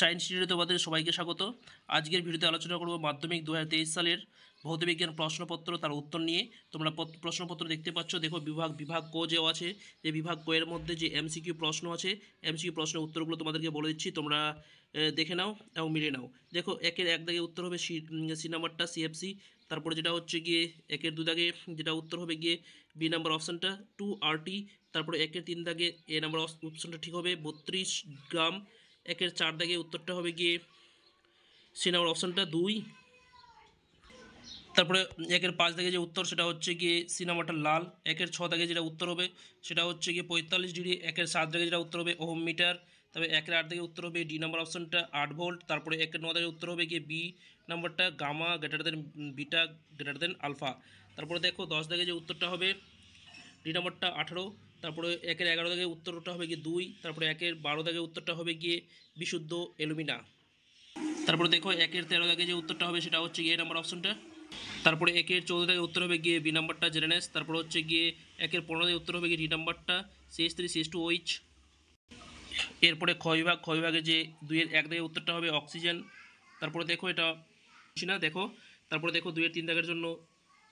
science সিটিতে তোমাদের সবাইকে স্বাগত আজকের ভিডিওতে আলোচনা করব মাধ্যমিক দু সালের ভৌতবিজ্ঞান প্রশ্নপত্র তার উত্তর নিয়ে তোমরা প্রশ্নপত্র দেখতে পাচ্ছ দেখো বিভাগ বিভাগ ক যেও আছে যে বিভাগ ক এর মধ্যে যে এমসিকিউ প্রশ্ন আছে এমসিকিউ প্রশ্নের উত্তরগুলো তোমাদেরকে বলে দিচ্ছি তোমরা দেখে নাও এবং মিলে নাও দেখো একের এক দাগে উত্তর হবে সি সি নাম্বারটা সিএফসি তারপরে যেটা হচ্ছে গিয়ে একের দু দাগে যেটা উত্তর হবে গিয়ে বি নাম্বার অপশানটা টু টি তারপরে একের তিন দাগে এ নাম্বার অপশানটা ঠিক হবে বত্রিশ গ্রাম একের চার দাগে উত্তরটা হবে গিয়ে সি নাম্বার অপশানটা দুই তারপরে একের পাঁচ দাগে যে উত্তর সেটা হচ্ছে গিয়ে সি নাম্বারটা লাল একের ছ দাগে যেটা উত্তর হবে সেটা হচ্ছে গিয়ে পঁয়তাল্লিশ ডিগ্রি একের সাত দাগে যেটা উত্তর হবে ওহম মিটার তবে একের আট থেকে উত্তর হবে ডি নাম্বার অপশানটা আট ভোল্ট তারপরে একের ন থেকে উত্তর হবে গিয়ে বি নাম্বারটা gamma greater than beta greater than alpha তারপরে দেখো দশ থেকে যে উত্তরটা হবে দুই নম্বরটা আঠারো তারপরে একের এগারো দাগে উত্তরটা হবে গিয়ে দুই তারপরে একের বারো দাগে উত্তরটা হবে গিয়ে বিশুদ্ধ এলুমিনা তারপরে দেখো একের তেরো দাগে যে উত্তরটা হবে সেটা হচ্ছে গিয়ে নাম্বার অপশনটা তারপরে একের চৌদ্দ দাগে উত্তর হবে গিয়ে বি নাম্বারটা জেনেস তারপরে হচ্ছে গিয়ে একের পনেরো দাগে উত্তর হবে গিয়ে ডি নাম্বারটা সিএস থ্রি সিএস টু ওইচ এরপরে ক্ষয় বিভাগ ক্ষয় বিভাগে যে দুইয়ের এক দাগে উত্তরটা হবে অক্সিজেন তারপরে দেখো এটা না দেখো তারপরে দেখো দুইয়ের তিন দাগের জন্য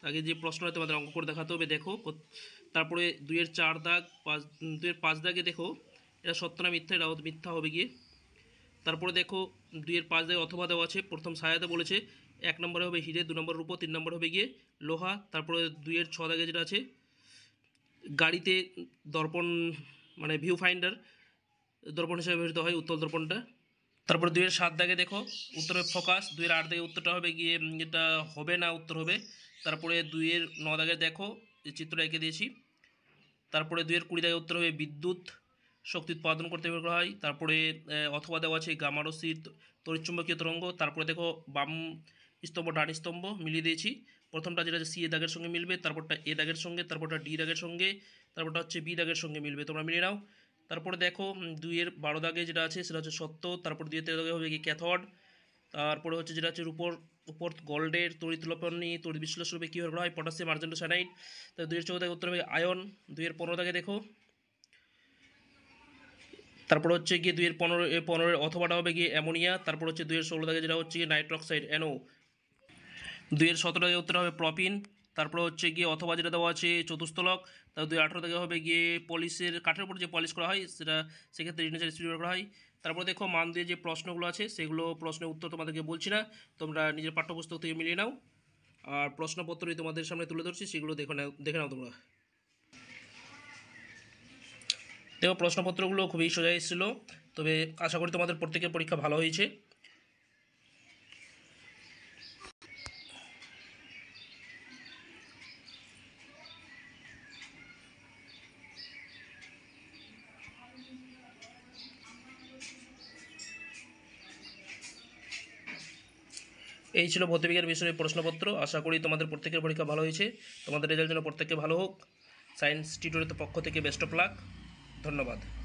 আগে যে হয় তোমাদের অঙ্ক করে দেখাতে হবে দেখো তারপরে দুইয়ের চার দাগ পাঁচ দুইয়ের পাঁচ দাগে দেখো এটা সত্য না মিথ্যা এটা মিথ্যা হবে গিয়ে তারপরে দেখো দুইয়ের পাঁচ দাগে অথবা দেওয়া আছে প্রথম সায়াতে বলেছে এক নম্বরে হবে হিরে দু নম্বর রূপো তিন নম্বর হবে গিয়ে লোহা তারপরে দুইয়ের ছ দাগে যেটা আছে গাড়িতে দর্পণ মানে ভিউ ফাইন্ডার দর্পণ হিসেবে ব্যবহৃত হয় উত্তল দর্পণটা তারপর দুইয়ের সাত দাগে দেখো উত্তরের ফোকাস দুইয়ের আট দাগে উত্তরটা হবে গিয়ে যেটা হবে না উত্তর হবে তারপরে দুইয়ের ন দাগে দেখো এই চিত্র এঁকে দিয়েছি তারপরে দুয়ের কুড়ি দায় উত্তর হবে বিদ্যুৎ শক্তি উৎপাদন করতে করা হয় তারপরে অথবা দেওয়া আছে গামারসির তরিচুম্বকীয় তরঙ্গ তারপরে দেখো বাম স্তম্ভ ডান স্তম্ভ মিলিয়ে দিয়েছি প্রথমটা যেটা সি এ দাগের সঙ্গে মিলবে তারপরটা এ দাগের সঙ্গে তারপরটা ডি দাগের সঙ্গে তারপরটা হচ্ছে বি দাগের সঙ্গে মিলবে তোমরা মিলিয়ে নাও তারপরে দেখো দুইয়ের বারো দাগে যেটা আছে সেটা হচ্ছে সত্য তারপর দুইয়ের তেরো দাগে হবে গিয়ে ক্যাথড তারপরে হচ্ছে যেটা হচ্ছে রূপর উপর গোল্ডের তড়িৎ লোপনী তড়িৎ বিশ্লেষণ রূপে কীভাবে বলা হয় পটাশিয়াম আর্জেন্টোসানাইড তো দুইয়ের চৌদ্দ উত্তর হবে আয়ন দুইয়ের পনেরো থেকে দেখো তারপর হচ্ছে গিয়ে দুইয়ের পনেরো পনেরোর অথবাটা হবে গিয়ে অ্যামোনিয়া তারপর হচ্ছে দুইয়ের ষোলো থেকে যেটা হচ্ছে গিয়ে নাইট্রক্সাইড অ্যানো দুইয়ের সতেরো থেকে উত্তর হবে প্রপিন তারপর হচ্ছে গিয়ে অথবা যেটা দেওয়া আছে চতুস্থলক তার দুই আঠেরো থেকে হবে গিয়ে পলিশের কাঠের উপর যে পলিশ করা হয় সেটা সেক্ষেত্রে রিনেচার স্পিড করা হয় তারপরে দেখো মান দিয়ে যে প্রশ্নগুলো আছে সেগুলো প্রশ্নের উত্তর তোমাদেরকে বলছি না তোমরা নিজের পাঠ্যপুস্তক থেকে মিলিয়ে নাও আর প্রশ্নপত্রই তোমাদের সামনে তুলে ধরছি সেগুলো দেখো নাও দেখে নাও তোমরা দেখো প্রশ্নপত্রগুলো খুবই সোজা এসেছিলো তবে আশা করি তোমাদের প্রত্যেকের পরীক্ষা ভালো হয়েছে এই ছিল ভৌতবিজ্ঞান বিষয়ে প্রশ্নপত্র আশা করি তোমাদের প্রত্যেকের পরীক্ষা ভালো হয়েছে তোমাদের রেজাল্ট যেন প্রত্যেকে ভালো হোক সায়েন্স টিউটোরিয়ালের পক্ষ থেকে বেস্ট অফ লাক ধন্যবাদ